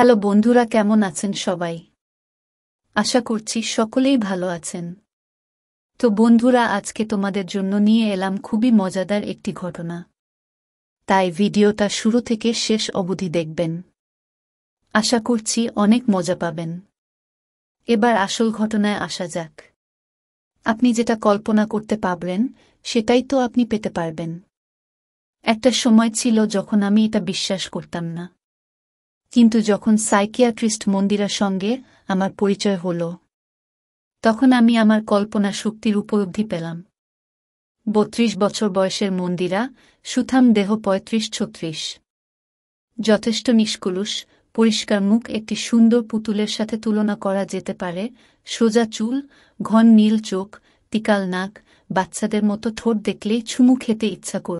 hello বন্ধুরা কেমন আছেন সবাই আশা করছি সকলেই ভালো আছেন তো বন্ধুরা আজকে তোমাদের জন্য নিয়ে এলাম খুবই মজাদার একটি ঘটনা তাই ভিডিওটা শুরু থেকে শেষ অবধি দেখবেন আশা করছি অনেক মজা পাবেন এবার আসল ঘটনায় আসা যাক আপনি যেটা কল্পনা করতে পারবেন সেটাই তো আপনি পেতে পারবেন একটা সময় ছিল যখন আমি এটা বিশ্বাস করতাম না কিন্তু যখন সাইকিয়াট্রিস্ট মন্দিরার সঙ্গে আমার পরিচয় হল তখন আমি আমার কল্পনা শক্তির উপলব্ধি পেলাম বত্রিশ বছর বয়সের মন্দিরা সুথাম দেহ পঁয়ত্রিশ ছত্রিশ যথেষ্ট নিষ্কুলুষ পরিষ্কার মুখ একটি সুন্দর পুতুলের সাথে তুলনা করা যেতে পারে সোজা চুল ঘন নীল চোখ তিকাল নাক বাচ্চাদের মতো ঠোঁট দেখলেই ছুমু খেতে ইচ্ছা করবে